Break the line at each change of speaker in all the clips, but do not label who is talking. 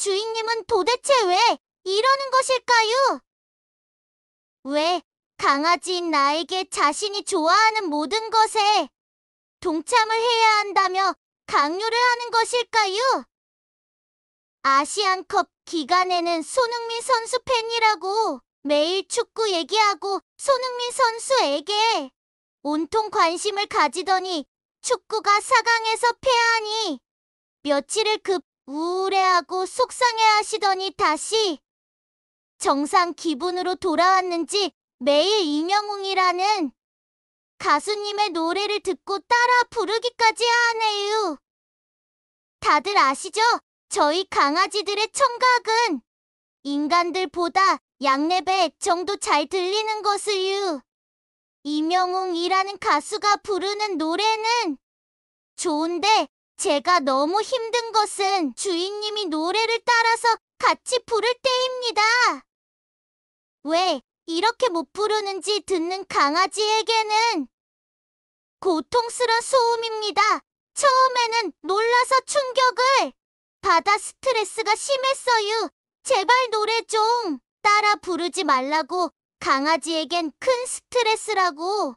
주인님은 도대체 왜 이러는 것일까요? 왜 강아지인 나에게 자신이 좋아하는 모든 것에 동참을 해야 한다며 강요를 하는 것일까요? 아시안컵 기간에는 손흥민 선수 팬이라고 매일 축구 얘기하고 손흥민 선수에게 온통 관심을 가지더니 축구가 4강에서 패하니 며칠을 급 우울해하고 속상해하시더니 다시 정상 기분으로 돌아왔는지 매일 임영웅이라는 가수님의 노래를 듣고 따라 부르기까지 하네요. 다들 아시죠? 저희 강아지들의 청각은 인간들보다 양랩의 정도 잘 들리는 것을요. 임영웅이라는 가수가 부르는 노래는 좋은데 제가 너무 힘든 것은 주인님이 노래를 따라서 같이 부를 때입니다. 왜 이렇게 못 부르는지 듣는 강아지에게는 고통스러운 소음입니다. 처음에는 놀라서 충격을 받아 스트레스가 심했어요. 제발 노래 좀 따라 부르지 말라고 강아지에겐 큰 스트레스라고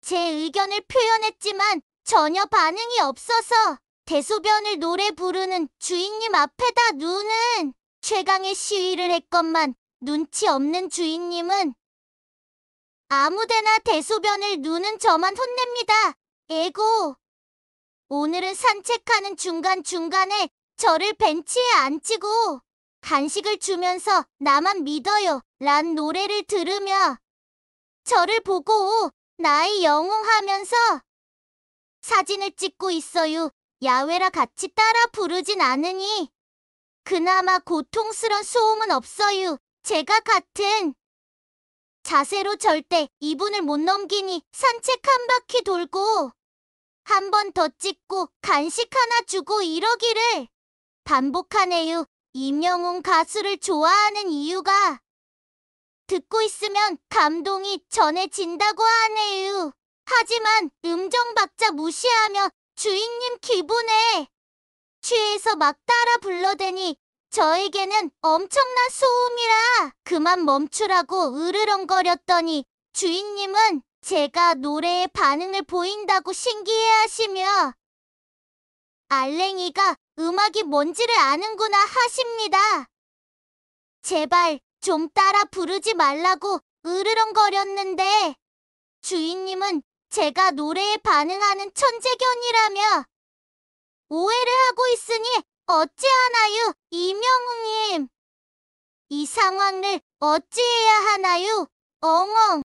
제 의견을 표현했지만 전혀 반응이 없어서 대소변을 노래 부르는 주인님 앞에다 누는 최강의 시위를 했건만 눈치 없는 주인님은 아무데나 대소변을 누는 저만 혼냅니다. 에고. 오늘은 산책하는 중간중간에 저를 벤치에 앉히고 간식을 주면서 나만 믿어요 란 노래를 들으며 저를 보고 나의 영웅 하면서 사진을 찍고 있어요 야외라 같이 따라 부르진 않으니 그나마 고통스런 소음은 없어요. 제가 같은 자세로 절대 이분을 못 넘기니 산책 한 바퀴 돌고 한 번 더 찍고 간식 하나 주고 이러기를 반복하네요. 임영웅 가수를 좋아하는 이유가 듣고 있으면 감동이 전해진다고 하네요. 하지만 음정 박자 무시하면 주인님 기분에 취해서 막 따라 불러대니 저에게는 엄청난 소음이라 그만 멈추라고 으르렁거렸더니 주인님은 제가 노래에 반응을 보인다고 신기해하시며 알랭이가 음악이 뭔지를 아는구나 하십니다. 제발 좀 따라 부르지 말라고 으르렁거렸는데 주인님은 제가 노래에 반응하는 천재견이라며 오해를 하고 있으니 어찌하나요, 이명웅님? 이 상황을 어찌해야 하나요? 엉엉.